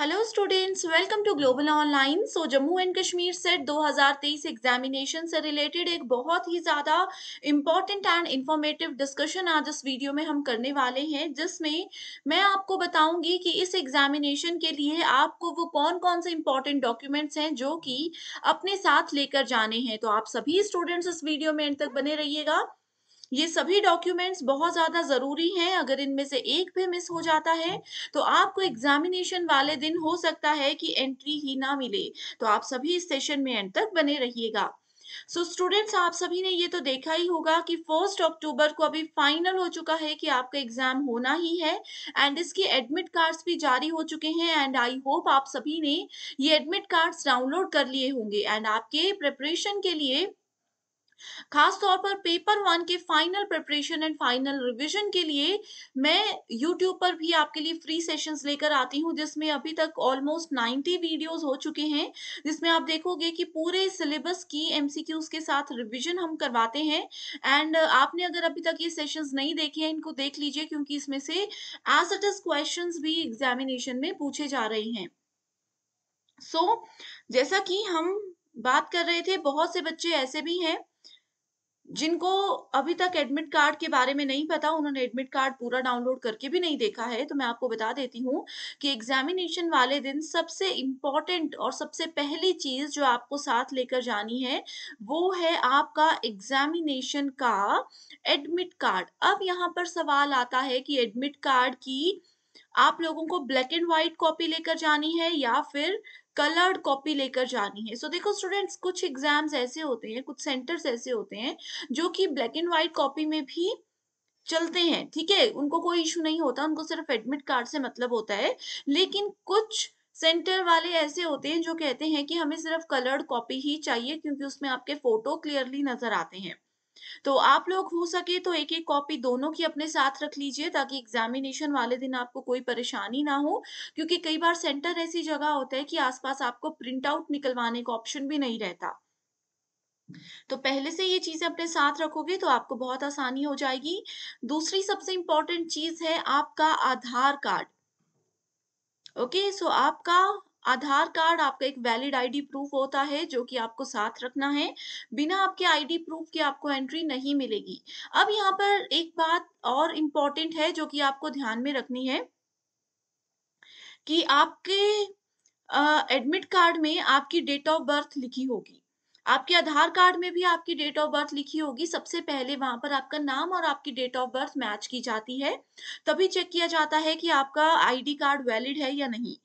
Hello students welcome to global online so Jammu and Kashmir SET 2023 examination से related एक बहुत ही ज़्यादा इम्पॉर्टेंट एंड इन्फॉर्मेटिव डिस्कशन आज इस वीडियो में हम करने वाले हैं जिसमें मैं आपको बताऊंगी कि इस एग्जामिनेशन के लिए आपको वो कौन कौन से इम्पॉर्टेंट डॉक्यूमेंट्स हैं जो कि अपने साथ लेकर जाने हैं तो आप सभी स्टूडेंट्स इस वीडियो में एंड तक बने रहिएगा ये सभी डॉक्यूमेंट्स बहुत ज़्यादा ज़रूरी हैं अगर इनमें से एक भी मिस हो जाता है हाँ। तो आपको एग्जामिनेशन वाले दिन हो सकता है कि एंट्री ही ना मिले तो आप सभी इस सेशन में एंड तक बने रहिएगा सो so, स्टूडेंट्स आप सभी ने ये तो देखा ही होगा कि फर्स्ट अक्टूबर को अभी फाइनल हो चुका है कि आपका एग्जाम होना ही है एंड इसके एडमिट कार्ड्स भी जारी हो चुके हैं एंड आई होप आप सभी ने ये एडमिट कार्ड्स डाउनलोड कर लिए होंगे एंड आपके प्रिपरेशन के लिए खास तौर पर पेपर वन के final preparation and final revision के लिए मैं यूट्यूब पर भी आपके लिए फ्री सेशंस लेकर आती हूँ जिसमें अभी तक ऑलमोस्ट 90 वीडियोस हो चुके हैं जिसमें आप देखोगे कि पूरे सिलेबस की एमसीक्यूज के साथ रिवीजन हम करवाते हैं एंड आपने अगर अभी तक ये सेशन नहीं देखे हैं इनको देख लीजिए क्योंकि इसमें से एज इट इज क्वेश्चन भी एग्जामिनेशन में पूछे जा रहे हैं सो so, जैसा कि हम बात कर रहे थे बहुत से बच्चे ऐसे भी हैं जिनको अभी तक एडमिट कार्ड के बारे में नहीं पता उन्होंने एडमिट कार्ड पूरा डाउनलोड करके भी नहीं देखा है तो मैं आपको बता देती हूँ कि एग्जामिनेशन वाले दिन सबसे इम्पॉर्टेंट और सबसे पहली चीज जो आपको साथ लेकर जानी है वो है आपका एग्जामिनेशन का एडमिट कार्ड अब यहाँ पर सवाल आता है कि एडमिट कार्ड की आप लोगों को ब्लैक एंड व्हाइट कॉपी लेकर जानी है या फिर कलर्ड कॉपी लेकर जानी है सो so, देखो स्टूडेंट्स कुछ एग्जाम्स ऐसे होते हैं कुछ सेंटर्स ऐसे होते हैं जो कि ब्लैक एंड व्हाइट कॉपी में भी चलते हैं ठीक है उनको कोई इशू नहीं होता उनको सिर्फ एडमिट कार्ड से मतलब होता है लेकिन कुछ सेंटर वाले ऐसे होते हैं जो कहते हैं कि हमें सिर्फ कलर्ड कॉपी ही चाहिए क्योंकि उसमें आपके फोटो क्लियरली नजर आते हैं तो आप लोग हो सके तो एक एक कॉपी दोनों की अपने साथ रख लीजिए ताकि एग्जामिनेशन वाले दिन आपको कोई परेशानी ना हो क्योंकि कई बार सेंटर ऐसी जगह होता है कि आसपास आपको प्रिंट आउट निकलवाने का ऑप्शन भी नहीं रहता तो पहले से ये चीजें अपने साथ रखोगे तो आपको बहुत आसानी हो जाएगी दूसरी सबसे इंपॉर्टेंट चीज है आपका Aadhaar card okay okay, so so आपका आधार कार्ड आपका एक वैलिड आईडी प्रूफ होता है जो कि आपको साथ रखना है बिना आपके आईडी प्रूफ के आपको एंट्री नहीं मिलेगी अब यहाँ पर एक बात और इम्पॉर्टेंट है जो कि आपको ध्यान में रखनी है कि आपके एडमिट कार्ड में आपकी डेट ऑफ बर्थ लिखी होगी आपके आधार कार्ड में भी आपकी डेट ऑफ बर्थ लिखी होगी सबसे पहले वहां पर आपका नाम और आपकी डेट ऑफ बर्थ मैच की जाती है तभी चेक किया जाता है कि आपका आईडी कार्ड वैलिड है या नहीं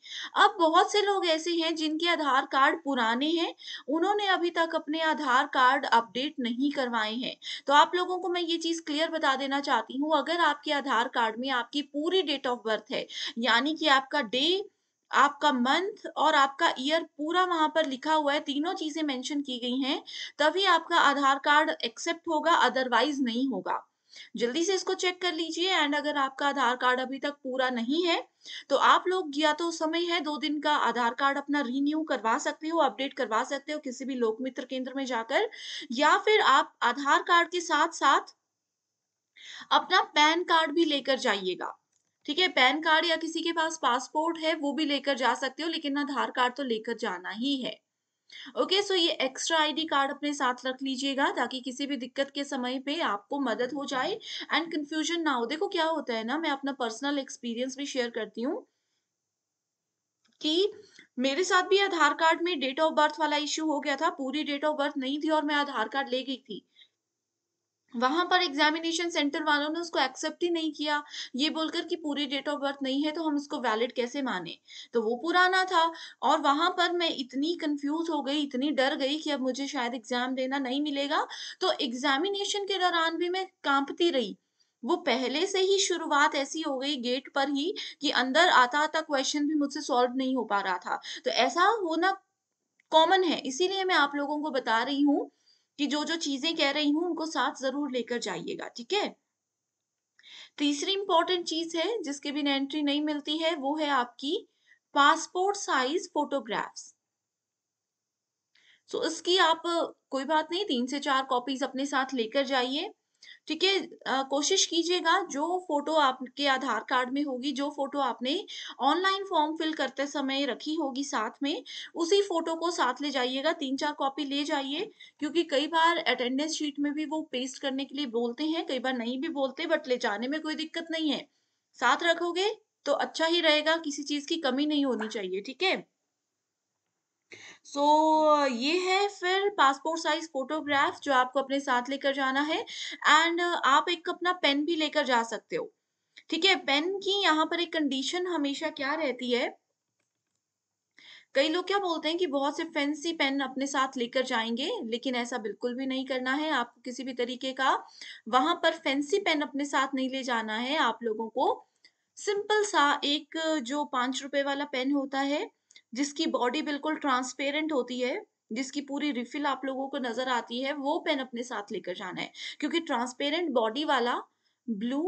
अब बहुत से लोग ऐसे हैं जिनके आधार कार्ड पुराने हैं उन्होंने अभी तक अपने आधार कार्ड अपडेट नहीं करवाए हैं तो आप लोगों को मैं ये चीज क्लियर बता देना चाहती हूँ अगर आपके आधार कार्ड में आपकी पूरी डेट ऑफ बर्थ है यानी कि आपका डे आपका मंथ और आपका ईयर पूरा वहां पर लिखा हुआ है तीनों चीजें मेंशन की गई हैं तभी आपका आधार कार्ड एक्सेप्ट होगा अदरवाइज नहीं होगा जल्दी से इसको चेक कर लीजिए एंड अगर आपका आधार कार्ड अभी तक पूरा नहीं है तो आप लोग या तो समय है दो दिन का आधार कार्ड अपना रिन्यू करवा सकते हो अपडेट करवा सकते हो किसी भी लोक मित्र केंद्र में जाकर या फिर आप आधार कार्ड के साथ साथ अपना पैन कार्ड भी लेकर जाइएगा ठीक है पैन कार्ड या किसी के पास पासपोर्ट है वो भी लेकर जा सकते हो लेकिन आधार कार्ड तो लेकर जाना ही है ओके okay, सो so ये एक्स्ट्रा आईडी कार्ड अपने साथ रख लीजिएगा ताकि किसी भी दिक्कत के समय पे आपको मदद हो जाए एंड कंफ्यूजन ना हो देखो क्या होता है ना मैं अपना पर्सनल एक्सपीरियंस भी शेयर करती हूँ कि मेरे साथ भी आधार कार्ड में डेट ऑफ बर्थ वाला इश्यू हो गया था पूरी डेट ऑफ बर्थ नहीं थी और मैं आधार कार्ड ले गई थी वहां पर एग्जामिनेशन सेंटर वालों ने उसको एक्सेप्ट ही नहीं किया ये बोलकर कि पूरी डेट ऑफ बर्थ नहीं है तो हम इसको वैलिड कैसे माने तो वो पुराना था और वहां पर मैं इतनी कंफ्यूज हो गई इतनी डर गई कि अब मुझे शायद एग्जाम देना नहीं मिलेगा तो एग्जामिनेशन के दौरान भी मैं कांपती रही वो पहले से ही शुरुआत ऐसी हो गई गेट पर ही कि अंदर आता आता क्वेश्चन भी मुझसे सॉल्व नहीं हो पा रहा था तो ऐसा होना कॉमन है इसीलिए मैं आप लोगों को बता रही हूँ कि जो जो चीजें कह रही हूं उनको साथ जरूर लेकर जाइएगा ठीक है तीसरी इंपॉर्टेंट चीज है जिसके बिना एंट्री नहीं मिलती है वो है आपकी पासपोर्ट साइज फोटोग्राफ्स सो इसकी आप कोई बात नहीं तीन से चार कॉपीज अपने साथ लेकर जाइए ठीक है कोशिश कीजिएगा जो फोटो आपके आधार कार्ड में होगी जो फोटो आपने ऑनलाइन फॉर्म फिल करते समय रखी होगी साथ में उसी फोटो को साथ ले जाइएगा तीन चार कॉपी ले जाइए क्योंकि कई बार अटेंडेंस शीट में भी वो पेस्ट करने के लिए बोलते हैं कई बार नहीं भी बोलते बट ले जाने में कोई दिक्कत नहीं है साथ रखोगे तो अच्छा ही रहेगा किसी चीज की कमी नहीं होनी चाहिए ठीक है सो so, ये है फिर पासपोर्ट साइज फोटोग्राफ जो आपको अपने साथ लेकर जाना है एंड आप एक अपना पेन भी लेकर जा सकते हो ठीक है पेन की यहाँ पर एक कंडीशन हमेशा क्या रहती है कई लोग क्या बोलते हैं कि बहुत से फैंसी पेन अपने साथ लेकर जाएंगे लेकिन ऐसा बिल्कुल भी नहीं करना है आपको किसी भी तरीके का वहां पर फैंसी पेन अपने साथ नहीं ले जाना है आप लोगों को सिंपल सा एक जो पांच रुपए वाला पेन होता है जिसकी बॉडी बिल्कुल ट्रांसपेरेंट होती है जिसकी पूरी रिफिल आप लोगों को नजर आती है वो पेन अपने साथ लेकर जाना है क्योंकि ट्रांसपेरेंट बॉडी वाला ब्लू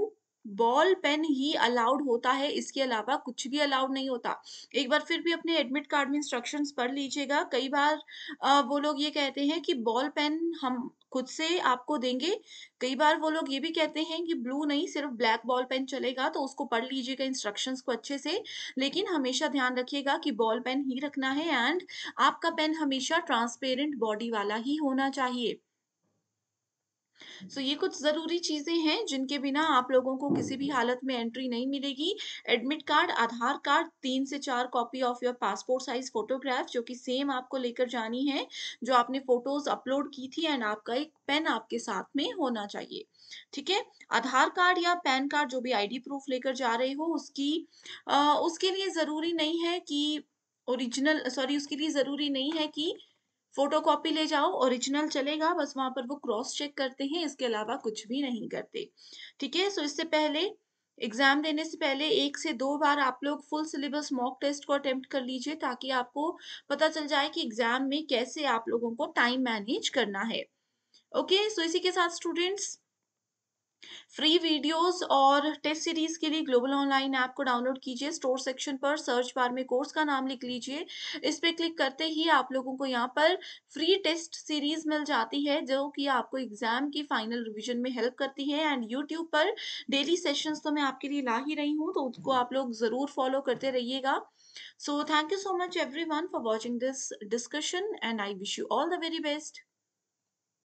बॉल पेन ही अलाउड होता है इसके अलावा कुछ भी अलाउड नहीं होता एक बार फिर भी अपने एडमिट कार्ड में इंस्ट्रक्शंस पढ़ लीजिएगा कई बार वो लोग ये कहते हैं कि बॉल पेन हम खुद से आपको देंगे कई बार वो लोग ये भी कहते हैं कि ब्लू नहीं सिर्फ ब्लैक बॉल पेन चलेगा तो उसको पढ़ लीजिएगा इंस्ट्रक्शंस को अच्छे से लेकिन हमेशा ध्यान रखिएगा कि बॉल पेन ही रखना है एंड आपका पेन हमेशा ट्रांसपेरेंट बॉडी वाला ही होना चाहिए सो तो so, ये कुछ ज़रूरी चीज़ें हैं जिनके बिना आप लोगों को किसी भी हालत में एंट्री नहीं मिलेगी एडमिट कार्ड आधार कार्ड तीन से चार copy of your passport size photograph जो कि सेम आपको लेकर जानी है जो आपने फोटोज अपलोड की थी एंड आपका एक पेन आपके साथ में होना चाहिए ठीक है आधार कार्ड या पैन कार्ड जो भी आई प्रूफ लेकर जा रहे हो उसकी आ, उसके लिए ज़रूरी नहीं है कि ओरिजिनल सॉरी उसके लिए ज़रूरी नहीं है कि फोटो कॉपी ले जाओ ओरिजिनल चलेगा बस वहां पर वो क्रॉस चेक करते हैं इसके अलावा कुछ भी नहीं करते ठीक है सो इससे पहले एग्जाम देने से पहले एक से दो बार आप लोग फुल सिलेबस मॉक टेस्ट को अटेम्प्ट कर लीजिए ताकि आपको पता चल जाए कि एग्जाम में कैसे आप लोगों को टाइम मैनेज करना है ओके सो इसी के साथ स्टूडेंट्स फ्री वीडियोस और टेस्ट सीरीज के लिए ग्लोबल ऑनलाइन ऐप को डाउनलोड कीजिए स्टोर सेक्शन पर सर्च बार में कोर्स का नाम लिख लीजिए इस पर क्लिक करते ही आप लोगों को यहाँ पर फ्री टेस्ट सीरीज मिल जाती है जो कि आपको एग्जाम की फाइनल रिविजन में हेल्प करती है एंड यूट्यूब पर डेली सेशंस तो मैं आपके लिए ला ही रही हूँ तो उसको आप लोग ज़रूर फॉलो करते रहिएगा so thank you so much every for watching this discussion and I wish you all the very best